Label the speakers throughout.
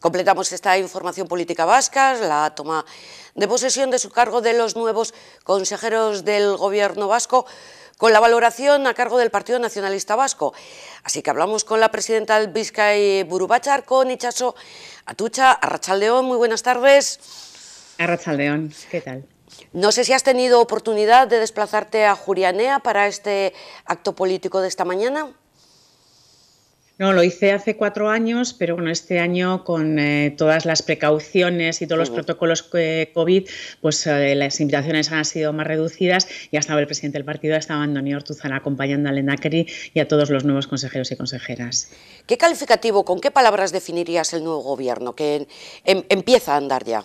Speaker 1: Completamos esta información política vasca, la toma de posesión de su cargo de los nuevos consejeros del Gobierno vasco con la valoración a cargo del Partido Nacionalista Vasco. Así que hablamos con la presidenta del Vizcay Burubachar, con Ichaso Atucha, Arrachaldeón, muy buenas tardes.
Speaker 2: Arrachaldeón, ¿qué tal?
Speaker 1: No sé si has tenido oportunidad de desplazarte a Jurianea para este acto político de esta mañana.
Speaker 2: No, lo hice hace cuatro años, pero bueno, este año con eh, todas las precauciones y todos los protocolos eh, COVID, pues eh, las invitaciones han sido más reducidas y hasta el presidente del partido estaba Antonio Ortuzana acompañando a Kerry y a todos los nuevos consejeros y consejeras.
Speaker 1: ¿Qué calificativo, con qué palabras definirías el nuevo gobierno que em, empieza a andar ya?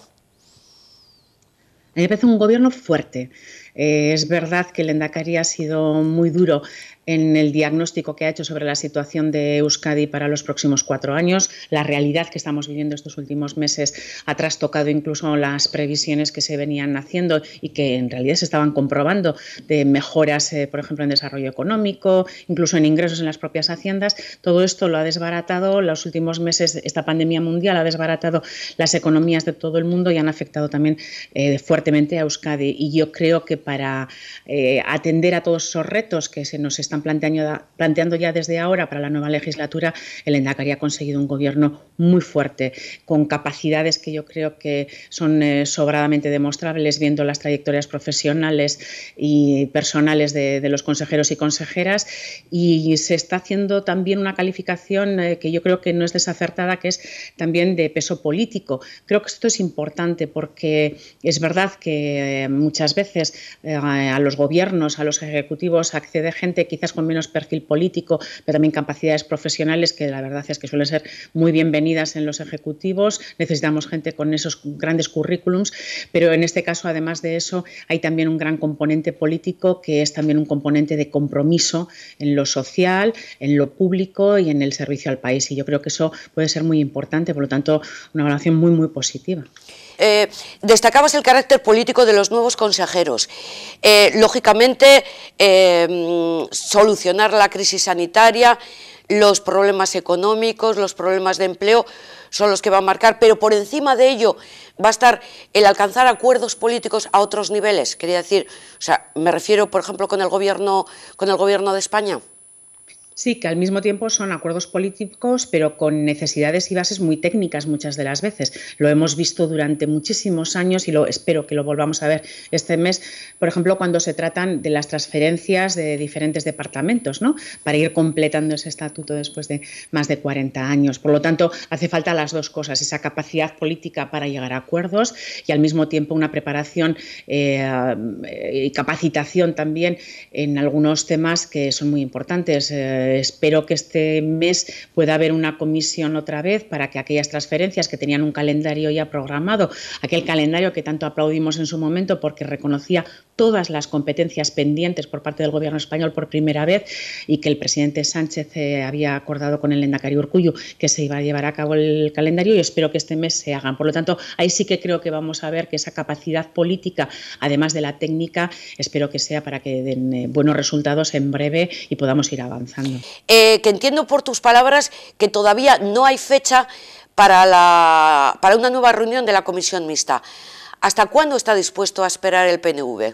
Speaker 2: A me parece un gobierno fuerte. Eh, es verdad que el Endacari ha sido muy duro en el diagnóstico que ha hecho sobre la situación de Euskadi para los próximos cuatro años. La realidad que estamos viviendo estos últimos meses ha trastocado incluso las previsiones que se venían haciendo y que en realidad se estaban comprobando de mejoras, eh, por ejemplo, en desarrollo económico, incluso en ingresos en las propias haciendas. Todo esto lo ha desbaratado los últimos meses. Esta pandemia mundial ha desbaratado las economías de todo el mundo y han afectado también eh, fuerte a Euskadi y yo creo que para eh, atender a todos esos retos que se nos están planteando, planteando ya desde ahora para la nueva legislatura, el Endacari ha conseguido un gobierno muy fuerte, con capacidades que yo creo que son eh, sobradamente demostrables viendo las trayectorias profesionales y personales de, los consejeros y consejeras y se está haciendo también una calificación eh, que yo creo que no es desacertada, que es también de peso político. Creo que esto es importante porque es verdad que eh, muchas veces eh, a los gobiernos, a los ejecutivos accede gente quizás con menos perfil político, pero también capacidades profesionales que la verdad es que suelen ser muy bienvenidas en los ejecutivos. Necesitamos gente con esos grandes currículums, pero en este caso, además de eso, hay también un gran componente político que es también un componente de compromiso en lo social, en lo público y en el servicio al país. Y yo creo que eso puede ser muy importante, por lo tanto, una evaluación muy, muy positiva.
Speaker 1: Eh, destacabas el carácter político de los nuevos consejeros. Eh, lógicamente, eh, solucionar la crisis sanitaria, los problemas económicos, los problemas de empleo son los que van a marcar, pero por encima de ello va a estar el alcanzar acuerdos políticos a otros niveles. Quería decir, o sea, me refiero, por ejemplo, con el gobierno, con el gobierno de España.
Speaker 2: Sí, que al mismo tiempo son acuerdos políticos, pero con necesidades y bases muy técnicas muchas de las veces. Lo hemos visto durante muchísimos años y lo espero que lo volvamos a ver este mes, por ejemplo, cuando se tratan de las transferencias de diferentes departamentos, ¿no? Para ir completando ese estatuto después de más de 40 años. Por lo tanto, hace falta las dos cosas, esa capacidad política para llegar a acuerdos y al mismo tiempo una preparación eh, y capacitación también en algunos temas que son muy importantes. Eh, eh, espero que este mes pueda haber una comisión otra vez para que aquellas transferencias que tenían un calendario ya programado, aquel calendario que tanto aplaudimos en su momento porque reconocía todas las competencias pendientes por parte del Gobierno español por primera vez y que el presidente Sánchez eh, había acordado con el Endacari Urcuyo que se iba a llevar a cabo el calendario y espero que este mes se hagan. Por lo tanto, ahí sí que creo que vamos a ver que esa capacidad política, además de la técnica, espero que sea para que den eh, buenos resultados en breve y podamos ir avanzando. Eh, que entiendo por tus palabras que todavía no hay fecha
Speaker 1: para, la, para una nueva reunión de la comisión mixta. ¿Hasta cuándo está dispuesto a esperar el PNV?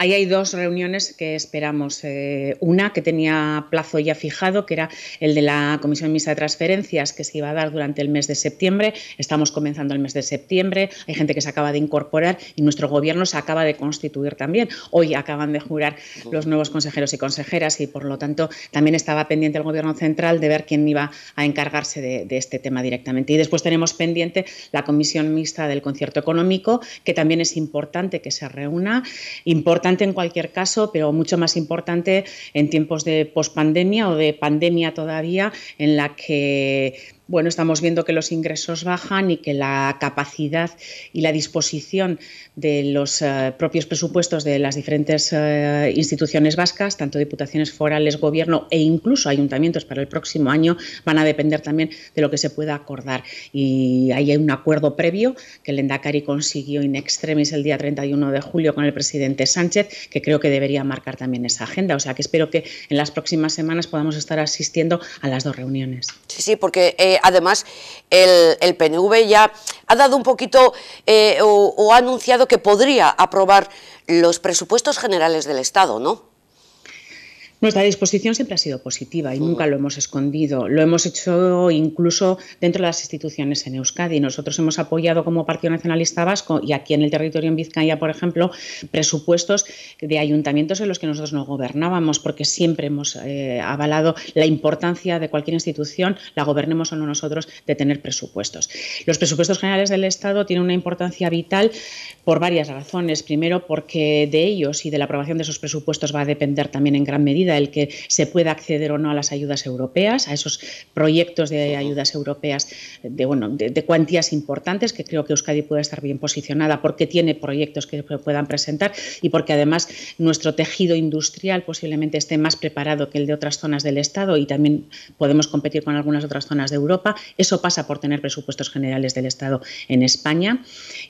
Speaker 2: Ahí hay dos reuniones que esperamos. Eh, una que tenía plazo ya fijado, que era el de la Comisión Mixta de Transferencias, que se iba a dar durante el mes de septiembre. Estamos comenzando el mes de septiembre, hay gente que se acaba de incorporar y nuestro gobierno se acaba de constituir también. Hoy acaban de jurar los nuevos consejeros y consejeras y, por lo tanto, también estaba pendiente el gobierno central de ver quién iba a encargarse de, este tema directamente. Y después tenemos pendiente la Comisión Mixta del Concierto Económico, que también es importante que se reúna. Importa en cualquier caso, pero mucho más importante en tiempos de pospandemia o de pandemia todavía, en la que bueno, estamos viendo que los ingresos bajan y que la capacidad y la disposición de los eh, propios presupuestos de las diferentes eh, instituciones vascas, tanto diputaciones forales, gobierno e incluso ayuntamientos para el próximo año, van a depender también de lo que se pueda acordar. Y ahí hay un acuerdo previo que el Endacari consiguió in extremis el día 31 de julio con el presidente Sánchez, que creo que debería marcar también esa agenda. O sea que espero que en las próximas semanas podamos estar asistiendo a las dos reuniones.
Speaker 1: Sí, sí, porque eh, además el, PNV ya ha dado un poquito eh, o, o ha anunciado que podría aprobar los presupuestos generales del Estado, ¿no?
Speaker 2: Nuestra disposición siempre ha sido positiva y nunca lo hemos escondido. Lo hemos hecho incluso dentro de las instituciones en Euskadi. Nosotros hemos apoyado como Partido Nacionalista Vasco y aquí en el territorio en Vizcaya, por ejemplo, presupuestos de ayuntamientos en los que nosotros no gobernábamos, porque siempre hemos eh, avalado la importancia de cualquier institución, la gobernemos o no nosotros, de tener presupuestos. Los presupuestos generales del Estado tienen una importancia vital por varias razones. Primero, porque de ellos y de la aprobación de esos presupuestos va a depender también en gran medida el que se pueda acceder o no a las ayudas europeas, a esos proyectos de ayudas europeas de, bueno, de, cuantías importantes, que creo que Euskadi puede estar bien posicionada porque tiene proyectos que puedan presentar y porque además nuestro tejido industrial posiblemente esté más preparado que el de otras zonas del Estado y también podemos competir con algunas otras zonas de Europa. Eso pasa por tener presupuestos generales del Estado en España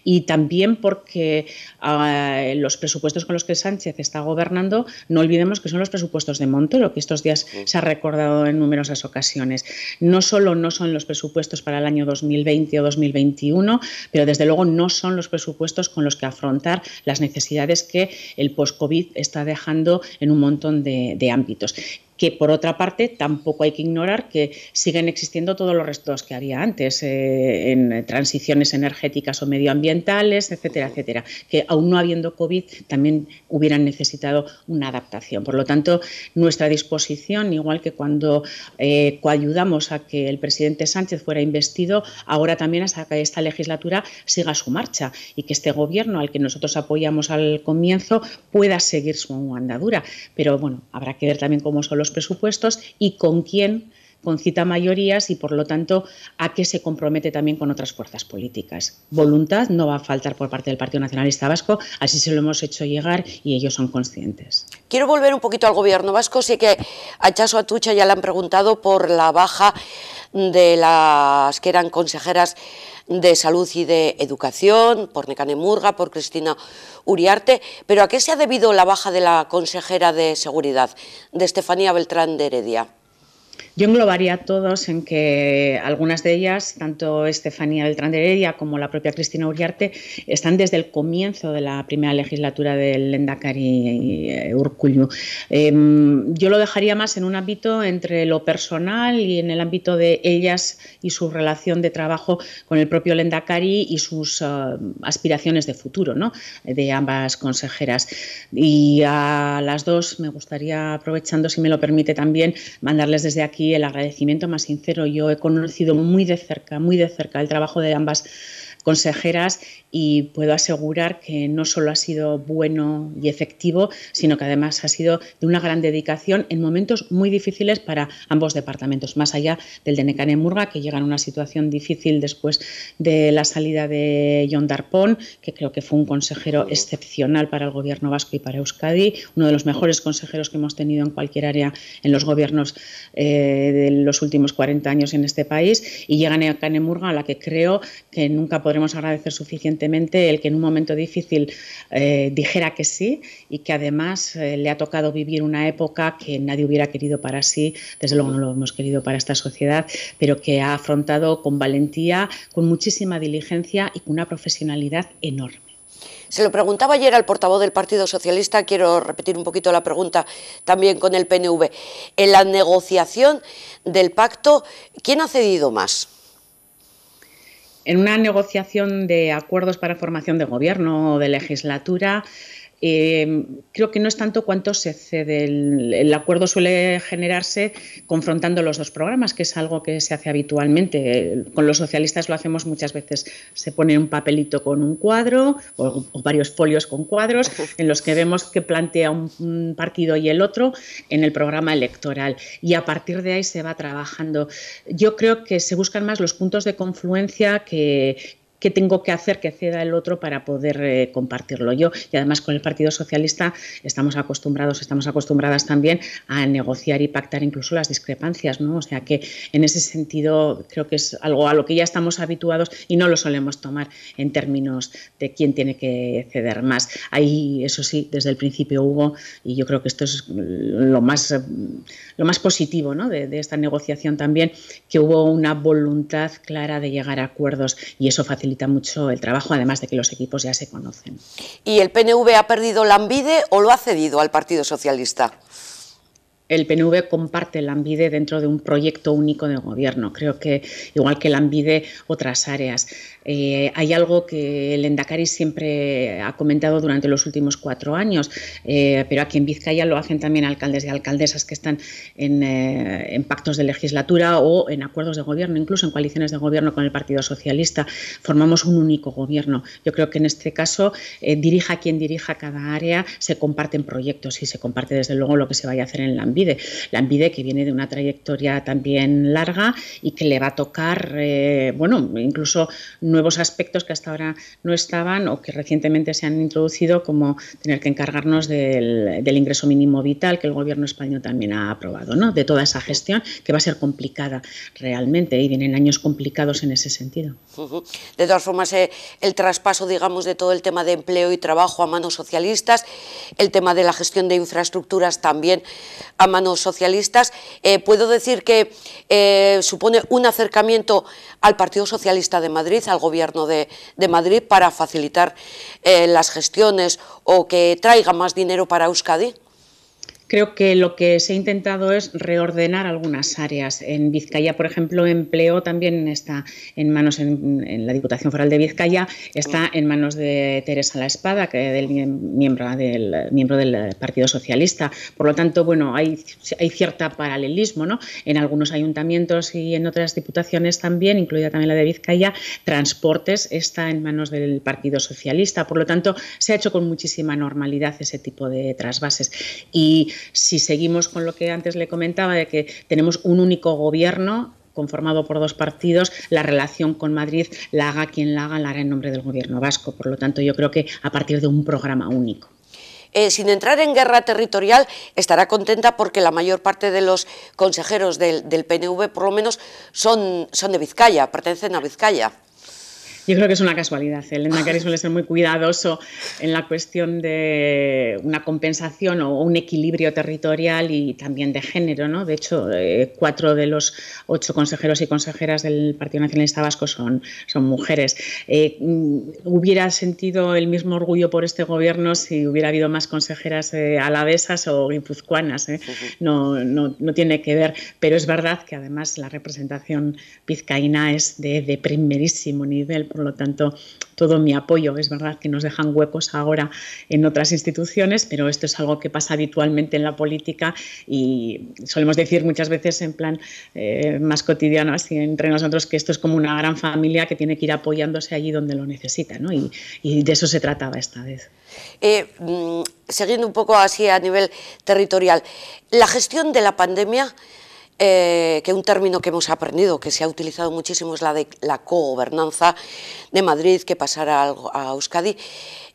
Speaker 2: y también porque ah, los presupuestos con los que Sánchez está gobernando, no olvidemos que son los presupuestos de de lo que estos días se ha recordado en numerosas ocasiones. No solo no son los presupuestos para el año 2020 o 2021, pero desde luego no son los presupuestos con los que afrontar las necesidades que el post-COVID está dejando en un montón de ámbitos que por otra parte tampoco hay que ignorar que siguen existiendo todos los restos que había antes eh, en transiciones energéticas o medioambientales, etcétera, etcétera, que aún no habiendo COVID también hubieran necesitado una adaptación. Por lo tanto, nuestra disposición, igual que cuando eh, coayudamos a que el presidente Sánchez fuera investido, ahora también hasta que esta legislatura siga su marcha y que este gobierno al que nosotros apoyamos al comienzo pueda seguir su andadura. Pero bueno, habrá que ver también cómo son los presupuestos y con quién concita mayorías y, por lo tanto, a qué se compromete también con otras fuerzas políticas. Voluntad no va a faltar por parte del Partido Nacionalista Vasco, así se lo hemos hecho llegar y ellos son conscientes.
Speaker 1: Quiero volver un poquito al gobierno vasco, Sé que a Chaso Atucha ya le han preguntado por la baja de las que eran consejeras de Salud y de Educación, por Necane Murga, por Cristina Uriarte. ¿Pero a qué se ha debido la baja de la consejera de Seguridad, de Estefanía Beltrán de Heredia?
Speaker 2: Yo englobaría a todos en que algunas de ellas, tanto Estefanía Beltrán de Heredia como la propia Cristina Uriarte, están desde el comienzo de la primera legislatura del Lendakari eh, Urkullu. Em, yo lo dejaría más en un ámbito entre lo personal y en el ámbito de ellas y su relación de trabajo con el propio Lendakari y sus eh, aspiraciones de futuro ¿no? de ambas consejeras. Y a las dos me gustaría, aprovechando, si me lo permite también, mandarles desde aquí y el agradecimiento más sincero. Yo he conocido muy de cerca, muy de cerca el trabajo de ambas consejeras y puedo asegurar que no solo ha sido bueno y efectivo, sino que además ha sido de una gran dedicación en momentos muy difíciles para ambos departamentos, más allá del de Necanemurga, que llega en una situación difícil después de la salida de John Darpón, que creo que fue un consejero excepcional para el gobierno vasco y para Euskadi, uno de los mejores consejeros que hemos tenido en cualquier área en los gobiernos eh, de los últimos 40 años en este país, y llega Necanemurga a la que creo que nunca podremos agradecer suficientemente el que en un momento difícil eh, dijera que sí y que además eh, le ha tocado vivir una época que nadie hubiera querido para sí, desde luego no lo hemos querido para esta sociedad, pero que ha afrontado con valentía, con muchísima diligencia y con una profesionalidad enorme.
Speaker 1: Se lo preguntaba ayer al portavoz del Partido Socialista, quiero repetir un poquito la pregunta también con el PNV. En la negociación del pacto, ¿quién ha cedido más?
Speaker 2: en una negociación de acuerdos para formación de gobierno o de legislatura, Em, creo que no es tanto cuánto se cede. El, acuerdo suele generarse confrontando los dos programas, que es algo que se hace habitualmente. Con los socialistas lo hacemos muchas veces. Se pone un papelito con un cuadro o, varios folios con cuadros en los que vemos qué plantea un, partido y el otro en el programa electoral. Y a partir de ahí se va trabajando. Yo creo que se buscan más los puntos de confluencia que, qué tengo que hacer que ceda el otro para poder eh, compartirlo yo. Y además con el Partido Socialista estamos acostumbrados, estamos acostumbradas también a negociar y pactar incluso las discrepancias, ¿no? O sea que en ese sentido creo que es algo a lo que ya estamos habituados y no lo solemos tomar en términos de quién tiene que ceder más. Ahí, eso sí, desde el principio hubo, y yo creo que esto es lo más, lo más positivo de, de esta negociación también, que hubo una voluntad clara de llegar a acuerdos y eso facilita facilita mucho el trabajo, además de que los equipos ya se conocen. ¿Y el
Speaker 1: PNV ha perdido Lambide o lo ha cedido al Partido Socialista?
Speaker 2: el PNV comparte Ambide dentro de un proyecto único de gobierno. Creo que, igual que Ambide, otras áreas. Eh, hay algo que el Endacari siempre ha comentado durante los últimos cuatro años, eh, pero aquí en Vizcaya lo hacen también alcaldes y alcaldesas que están eh, en, pactos de legislatura o en acuerdos de gobierno, incluso en coaliciones de gobierno con el Partido Socialista. Formamos un único gobierno. Yo creo que en este caso, dirija quien dirija cada área, se comparten proyectos y se comparte desde luego lo que se vaya a hacer en el Ambide la envidia que viene de una trayectoria también larga y que le va a tocar, eh, bueno, incluso nuevos aspectos que hasta ahora no estaban o que recientemente se han introducido, como tener que encargarnos del, ingreso mínimo vital que el gobierno español también ha aprobado, ¿no? De toda esa gestión que va a ser complicada realmente y vienen años complicados en ese sentido.
Speaker 1: De todas formas, eh, el traspaso, digamos, de todo el tema de empleo y trabajo a manos socialistas, el tema de la gestión de infraestructuras también a manos socialistas. Eh, puedo decir que eh, supone un acercamiento al Partido Socialista de Madrid, al Gobierno de, Madrid, para facilitar eh, las gestiones o que traiga más dinero para Euskadi.
Speaker 2: Creo que lo que se ha intentado es reordenar algunas áreas. En Vizcaya, por ejemplo, empleo también está en manos en, la Diputación Foral de Vizcaya, está en manos de Teresa La Espada, que del miembro ah, del miembro del Partido Socialista. Por lo tanto, bueno, hay, hay cierto paralelismo, ¿no? En algunos ayuntamientos y en otras diputaciones también, incluida también la de Vizcaya, transportes está en manos del Partido Socialista. Por lo tanto, se ha hecho con muchísima normalidad ese tipo de trasvases. Y si seguimos con lo que antes le comentaba, de que tenemos un único gobierno conformado por dos partidos, la relación con Madrid la haga quien la haga, la hará en nombre del gobierno vasco. Por lo tanto, yo creo que a partir de un programa único.
Speaker 1: Eh, sin entrar en guerra territorial, estará contenta porque la mayor parte de los consejeros del, PNV, por lo menos, son de Vizcaya, pertenecen a
Speaker 2: Vizcaya. Yo creo que es una casualidad. ¿eh? El Endacari suele ser muy cuidadoso en la cuestión de una compensación o un equilibrio territorial y también de género. ¿no? De hecho, eh, cuatro de los ocho consejeros y consejeras del Partido Nacionalista Vasco son, mujeres. Eh, mm, hubiera sentido el mismo orgullo por este gobierno si hubiera habido más consejeras alavesas o guipuzcoanas. No, no, tiene que ver. Pero es verdad que además la representación vizcaína es de, de primerísimo nivel por lo tanto, todo mi apoyo. Es verdad que nos dejan huecos ahora en otras instituciones, pero esto es algo que pasa habitualmente en la política y solemos decir muchas veces en plan eh, más cotidiano, así entre nosotros, que esto es como una gran familia que tiene que ir apoyándose allí donde lo necesita. ¿no? Y, de eso se trataba esta vez.
Speaker 1: Eh, mm, seguiendo un poco así a nivel territorial, la gestión de la pandemia eh, que un término que hemos aprendido, que se ha utilizado muchísimo, es la de la cogobernanza de Madrid, que pasara a, a Euskadi.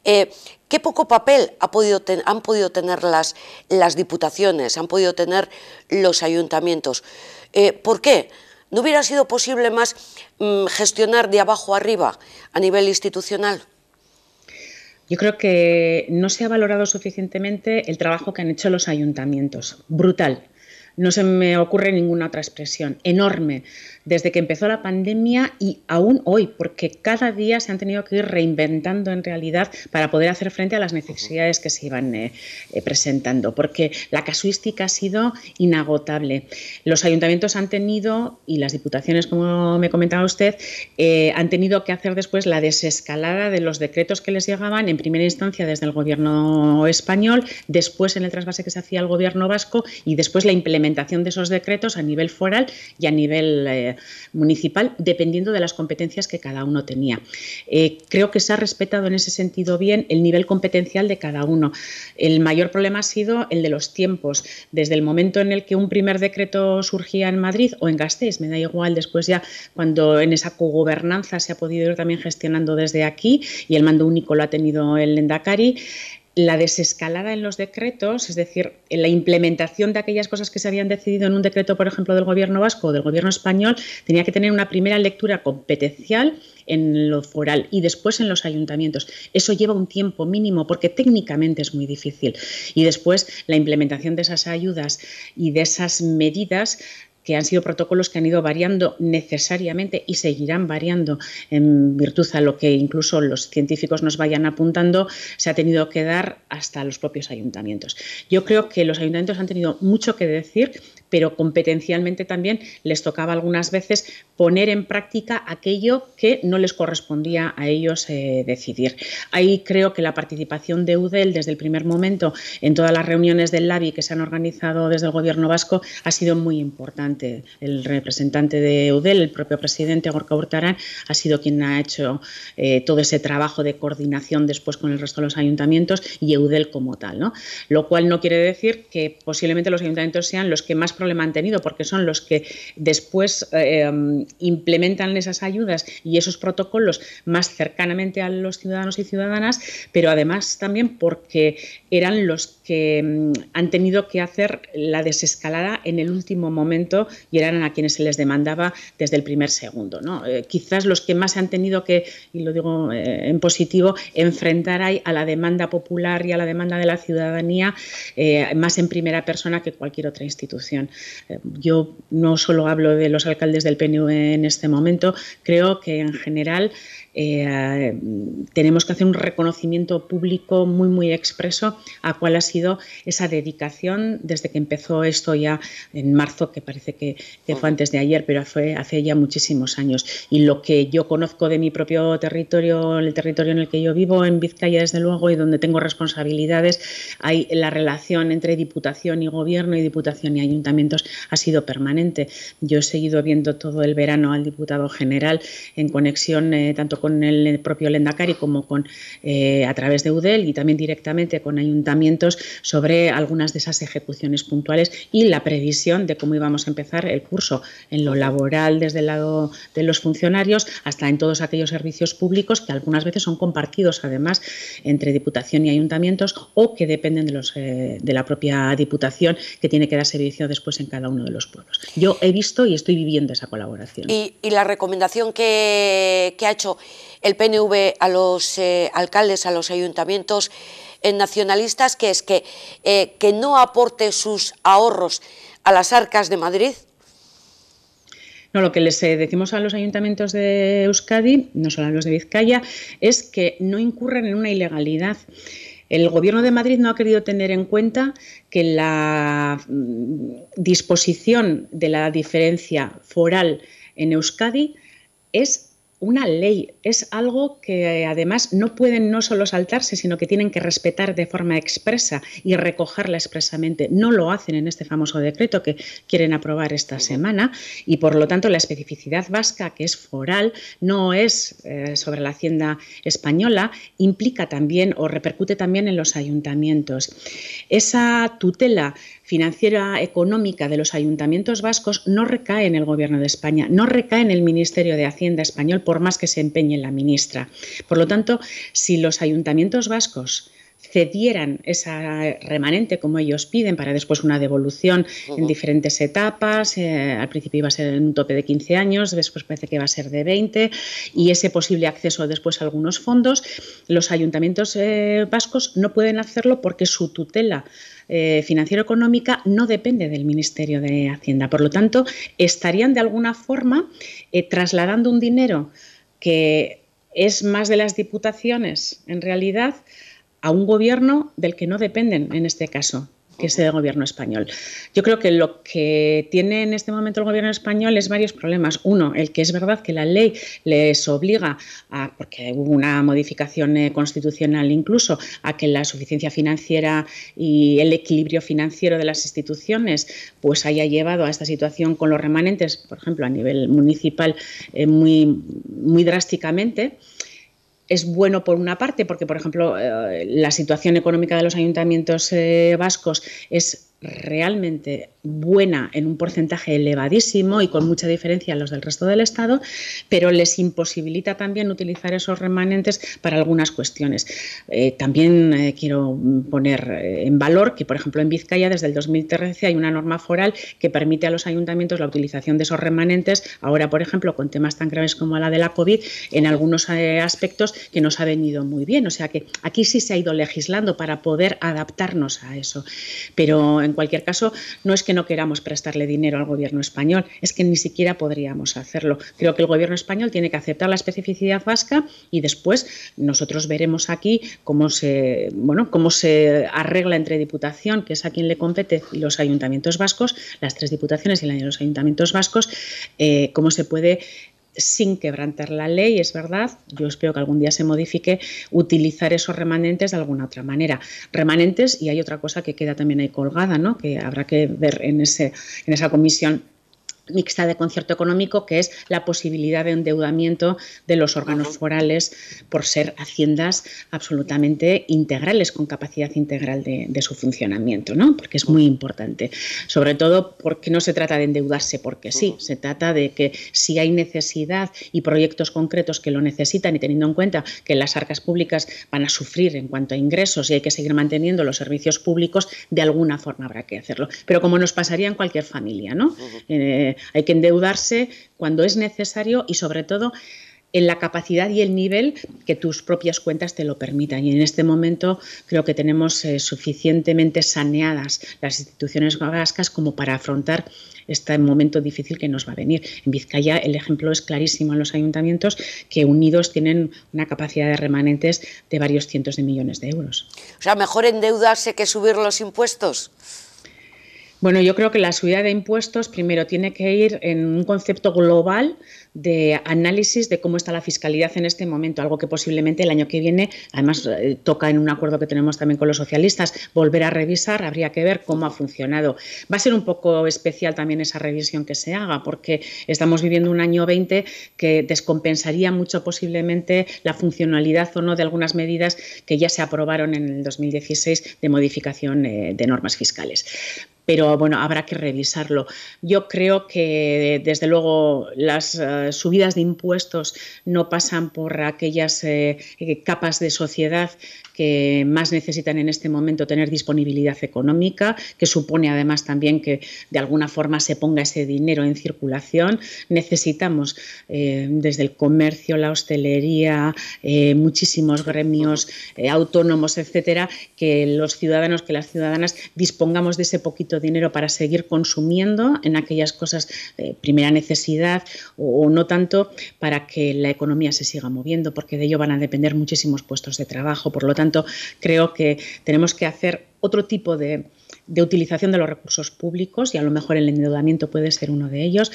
Speaker 1: Eh, ¿Qué poco papel han podido tener las, diputaciones, han podido tener los ayuntamientos? Eh, ¿Por qué? ¿No hubiera sido posible más mm, gestionar de abajo arriba a nivel institucional?
Speaker 2: Yo creo que no se ha valorado suficientemente el trabajo que han hecho los ayuntamientos. Brutal, no se me ocurre ninguna otra expresión. Enorme, desde que empezó la pandemia y aún hoy, porque cada día se han tenido que ir reinventando en realidad para poder hacer frente a las necesidades que se iban eh, eh, presentando, porque la casuística ha sido inagotable. Los ayuntamientos han tenido, y las diputaciones, como me comentaba usted, eh, han tenido que hacer después la desescalada de los decretos que les llegaban, en primera instancia desde el gobierno español, después en el trasvase que se hacía el gobierno vasco y después la implementación implementación de esos decretos a nivel foral y a nivel eh, municipal, dependiendo de las competencias que cada uno tenía. Eh, creo que se ha respetado en ese sentido bien el nivel competencial de cada uno. El mayor problema ha sido el de los tiempos. Desde el momento en el que un primer decreto surgía en Madrid o en Gasteiz, me da igual, después ya cuando en esa cogobernanza se ha podido ir también gestionando desde aquí y el mando único lo ha tenido el Endacari, la desescalada en los decretos, es decir, la implementación de aquellas cosas que se habían decidido en un decreto, por ejemplo, del gobierno vasco o del gobierno español, tenía que tener una primera lectura competencial en lo foral y después en los ayuntamientos. Eso lleva un tiempo mínimo porque técnicamente es muy difícil. Y después la implementación de esas ayudas y de esas medidas que han sido protocolos que han ido variando necesariamente y seguirán variando en virtud a lo que incluso los científicos nos vayan apuntando, se ha tenido que dar hasta los propios ayuntamientos. Yo creo que los ayuntamientos han tenido mucho que decir pero competencialmente también les tocaba algunas veces poner en práctica aquello que no les correspondía a ellos eh, decidir. Ahí creo que la participación de UDEL desde el primer momento en todas las reuniones del LABI que se han organizado desde el Gobierno vasco ha sido muy importante. El representante de UDEL, el propio presidente Gorka Hurtarán, ha sido quien ha hecho eh, todo ese trabajo de coordinación después con el resto de los ayuntamientos y UDEL como tal. ¿no? Lo cual no quiere decir que posiblemente los ayuntamientos sean los que más le han porque son los que después eh, em, implementan esas ayudas y esos protocolos más cercanamente a los ciudadanos y ciudadanas, pero además también porque eran los que em, han tenido que hacer la desescalada en el último momento y eran a quienes se les demandaba desde el primer segundo. Eh, quizás los que más se han tenido que, y lo digo eh, en positivo, enfrentar a la demanda popular y a la demanda de la ciudadanía más en primera persona que cualquier otra institución. Eh, yo no solo hablo de los alcaldes del PNV en este momento, creo que en general eh, tenemos que hacer un reconocimiento público muy, muy expreso a cuál ha sido esa dedicación desde que empezó esto ya en marzo, que parece que, fue antes de ayer, pero fue hace ya muchísimos años. Y lo que yo conozco de mi propio territorio, el territorio en el que yo vivo, en Vizcaya, desde luego, y donde tengo responsabilidades, hay la relación entre Diputación y Gobierno y Diputación y Ayuntamientos ha sido permanente. Yo he seguido viendo todo el verano al diputado general en conexión eh, tanto tanto con el propio Lendacari como con, eh, a través de UDEL y también directamente con ayuntamientos sobre algunas de esas ejecuciones puntuales y la previsión de cómo íbamos a empezar el curso en lo laboral desde el lado de los funcionarios hasta en todos aquellos servicios públicos que algunas veces son compartidos además entre diputación y ayuntamientos o que dependen de, los, eh, de la propia diputación que tiene que dar servicio después en cada uno de los pueblos. Yo he visto y estoy viviendo esa colaboración. Y,
Speaker 1: la recomendación que ha hecho el PNV a los eh, alcaldes, a los ayuntamientos eh, nacionalistas, que es que, eh, que no aporte sus ahorros a las arcas de Madrid?
Speaker 2: No, lo que les decimos a los ayuntamientos de Euskadi, no solo a los de Vizcaya, es que no incurran en una ilegalidad. El Gobierno de Madrid no ha querido tener en cuenta que la mm, disposición de la diferencia foral en Euskadi es una ley, es algo que eh, además no pueden no solo saltarse, sino que tienen que respetar de forma expresa y recogerla expresamente. No lo hacen en este famoso decreto que quieren aprobar esta semana y por lo tanto la especificidad vasca, que es foral, no es eh, sobre la hacienda española, implica también o repercute también en los ayuntamientos. Esa tutela financiera económica de los ayuntamientos vascos no recae en el Gobierno de España, no recae en el Ministerio de Hacienda español, por más que se empeñe la ministra. Por lo tanto, si los ayuntamientos vascos cedieran esa remanente como ellos piden para después una devolución en diferentes etapas. Eh, al principio iba a ser un tope de 15 años, después parece que va a ser de 20 y ese posible acceso después a algunos fondos. Los ayuntamientos eh, vascos no pueden hacerlo porque su tutela eh, financiero-económica no depende del Ministerio de Hacienda. Por lo tanto, estarían de alguna forma trasladando un dinero que es más de las diputaciones en realidad a un gobierno del que no dependen en este caso que es el gobierno español. Yo creo que lo que tiene en este momento el gobierno español es varios problemas. Uno, el que es verdad que la ley les obliga, a, porque hubo una modificación eh, constitucional incluso, a que la suficiencia financiera y el equilibrio financiero de las instituciones pues haya llevado a esta situación con los remanentes, por ejemplo, a nivel municipal eh, muy, muy drásticamente es bueno por una parte, porque, por ejemplo, eh, la situación económica de los ayuntamientos eh, vascos es realmente buena en un porcentaje elevadísimo y con mucha diferencia a los del resto del Estado, pero les imposibilita también utilizar esos remanentes para algunas cuestiones. Eh, también eh, quiero poner eh, en valor que, por ejemplo, en Vizcaya desde el 2013 hay una norma foral que permite a los ayuntamientos la utilización de esos remanentes, ahora, por ejemplo, con temas tan graves como la de la COVID, en algunos aspectos que nos ha venido muy bien. O sea que aquí sí se ha ido legislando para poder adaptarnos a eso. Pero en cualquier caso, no es que no queramos prestarle dinero al gobierno español, es que ni siquiera podríamos hacerlo. Creo que el gobierno español tiene que aceptar la especificidad vasca y después nosotros veremos aquí cómo se, bueno, cómo se arregla entre Diputación, que es a quien le compete, y los ayuntamientos vascos, las tres diputaciones y los ayuntamientos vascos, eh, cómo se puede sin quebrantar la ley, es verdad, yo espero que algún día se modifique, utilizar esos remanentes de alguna otra manera. Remanentes, y hay otra cosa que queda también ahí colgada, ¿no? que habrá que ver en, ese, en esa comisión mixta de concierto económico, que es la posibilidad de endeudamiento de los órganos forales por ser haciendas absolutamente integrales, con capacidad integral de, su funcionamiento, ¿no? porque es muy importante. Sobre todo porque no se trata de endeudarse porque sí, se trata de que si hay necesidad y proyectos concretos que lo necesitan y teniendo en cuenta que las arcas públicas van a sufrir en cuanto a ingresos y hay que seguir manteniendo los servicios públicos, de alguna forma habrá que hacerlo. Pero como nos pasaría en cualquier familia, ¿no? hay que endeudarse cuando es necesario y sobre todo en la capacidad y el nivel que tus propias cuentas te lo permitan. Y en este momento creo que tenemos eh, suficientemente saneadas las instituciones vascas como para afrontar este momento difícil que nos va a venir. En Vizcaya el ejemplo es clarísimo en los ayuntamientos que unidos tienen una capacidad de remanentes de varios cientos de millones de euros.
Speaker 1: O sea, mejor endeudarse que subir los impuestos.
Speaker 2: Bueno, yo creo que la subida de impuestos primero tiene que ir en un concepto global de análisis de cómo está la fiscalidad en este momento, algo que posiblemente el año que viene, además eh, toca en un acuerdo que tenemos también con los socialistas, volver a revisar, habría que ver cómo ha funcionado. Va a ser un poco especial también esa revisión que se haga, porque estamos viviendo un año 20 que descompensaría mucho posiblemente la funcionalidad o no de algunas medidas que ya se aprobaron en el 2016 de modificación eh, de normas fiscales. Pero bueno, habrá que revisarlo. Yo creo que desde luego las eh, subidas de impuestos no pasan por aquellas eh, eh, capas de sociedad que más necesitan en este momento tener disponibilidad económica, que supone además también que de alguna forma se ponga ese dinero en circulación. Necesitamos desde el comercio, la hostelería, muchísimos gremios autónomos, etcétera, que los ciudadanos, que las ciudadanas dispongamos de ese poquito dinero pero para seguir consumiendo en aquellas cosas de primera necesidad o, no tanto para que la economía se siga moviendo, porque de ello van a depender muchísimos puestos de trabajo. Por lo tanto, creo que tenemos que hacer otro tipo de, de utilización de los recursos públicos y a lo mejor el endeudamiento puede ser uno de ellos,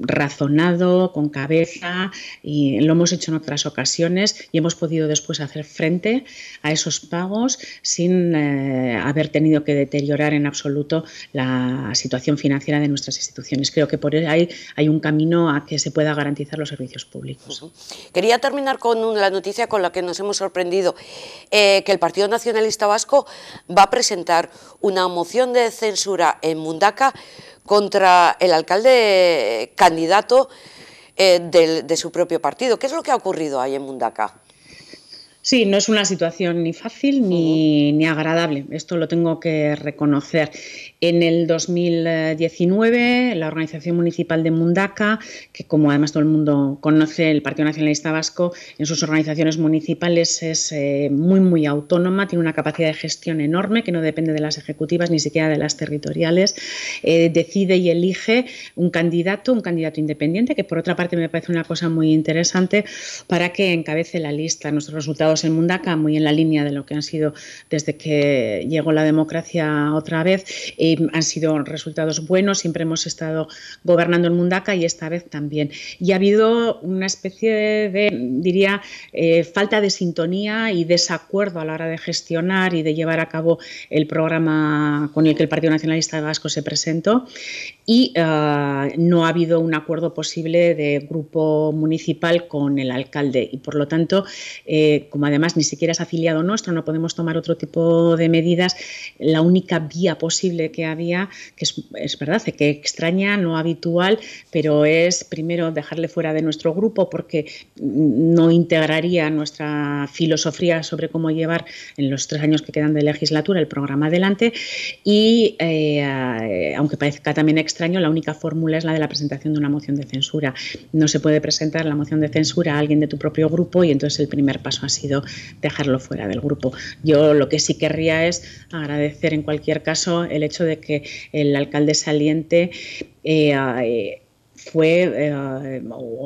Speaker 2: razonado, con cabeza, y lo hemos hecho en otras ocasiones y hemos podido después hacer frente a esos pagos sin eh, haber tenido que deteriorar en absoluto la situación financiera de nuestras instituciones. Creo que por ahí hay un camino a que se pueda garantizar los servicios públicos.
Speaker 1: Quería terminar con la noticia con la que nos hemos sorprendido, eh, que el Partido Nacionalista Vasco va a presentar una moción de censura en Mundaca contra el alcalde eh, candidato eh, de, su propio partido. ¿Qué es lo que ha ocurrido ahí en Mundaca?
Speaker 2: Sí, no es una situación ni fácil ni, agradable, esto lo tengo que reconocer. En el 2019, la Organización Municipal de Mundaca, que como además todo el mundo conoce, el Partido Nacionalista Vasco, en sus organizaciones municipales es eh, muy, muy autónoma, tiene una capacidad de gestión enorme que no depende de las ejecutivas ni siquiera de las territoriales, eh, decide y elige un candidato, un candidato independiente, que por otra parte me parece una cosa muy interesante, para que encabece la lista. Nuestros resultados en Mundaka, muy en la línea de lo que han sido desde que llegó la democracia otra vez. Y han sido resultados buenos, siempre hemos estado gobernando en Mundaka y esta vez también. Y ha habido una especie de, diría, eh, falta de sintonía y desacuerdo a la hora de gestionar y de llevar a cabo el programa con el que el Partido Nacionalista Vasco se presentó y eh, no ha habido un acuerdo posible de grupo municipal con el alcalde y por lo tanto, eh, como además ni siquiera es afiliado nuestro, no podemos tomar otro tipo de medidas, la única vía posible que había, que es, es verdad, que extraña, no habitual, pero es primero dejarle fuera de nuestro grupo porque no integraría nuestra filosofía sobre cómo llevar en los tres años que quedan de legislatura el programa adelante y eh, aunque parezca también extraño, la única fórmula es la de la presentación de una moción de censura. No se puede presentar la moción de censura a alguien de tu propio grupo y entonces el primer paso ha sido dejarlo fuera del grupo. Yo lo que sí querría es agradecer en cualquier caso el hecho de que el alcalde saliente eh, eh, fue eh,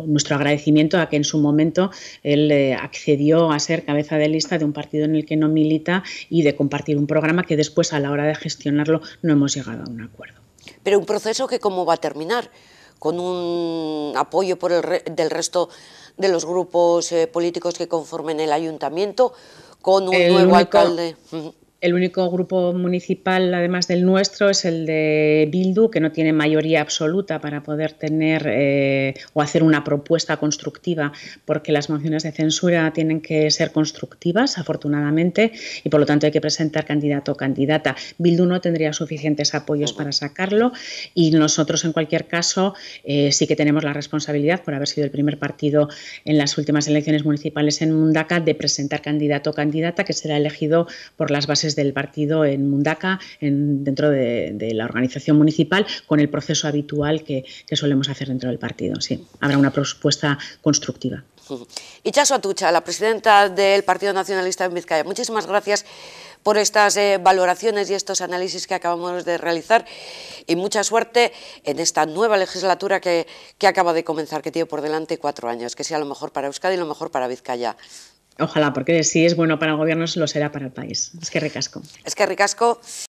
Speaker 2: nuestro agradecimiento a que en su momento él accedió a ser cabeza de lista de un partido en el que no milita y de compartir un programa que después a la hora de gestionarlo no hemos llegado a un acuerdo
Speaker 1: pero un proceso que cómo va a terminar, con un apoyo por el del resto de los grupos eh, políticos que conformen el ayuntamiento, con un nuevo alcalde.
Speaker 2: El único grupo municipal, además del nuestro, es el de Bildu, que no tiene mayoría absoluta para poder tener eh, o hacer una propuesta constructiva, porque las mociones de censura tienen que ser constructivas, afortunadamente, y por lo tanto hay que presentar candidato o candidata. Bildu no tendría suficientes apoyos para sacarlo y nosotros, en cualquier caso, eh, sí que tenemos la responsabilidad, por haber sido el primer partido en las últimas elecciones municipales en Mundaka, de presentar candidato o candidata que será elegido por las bases del partido en Mundaka, en, dentro de, la organización municipal, con el proceso habitual que, solemos hacer dentro del partido. Sí, habrá una propuesta constructiva.
Speaker 1: Ichazo Atucha, la presidenta del Partido Nacionalista en Vizcaya, muchísimas gracias por estas eh, valoraciones y estos análisis que acabamos de realizar y mucha suerte en esta nueva legislatura que, que acaba de comenzar, que tiene por delante cuatro años, que sea lo mejor para Euskadi y lo mejor para Vizcaya.
Speaker 2: Ojalá, porque si es bueno para el gobierno, lo será para el país. Es que ricasco.
Speaker 1: Es que ricasco.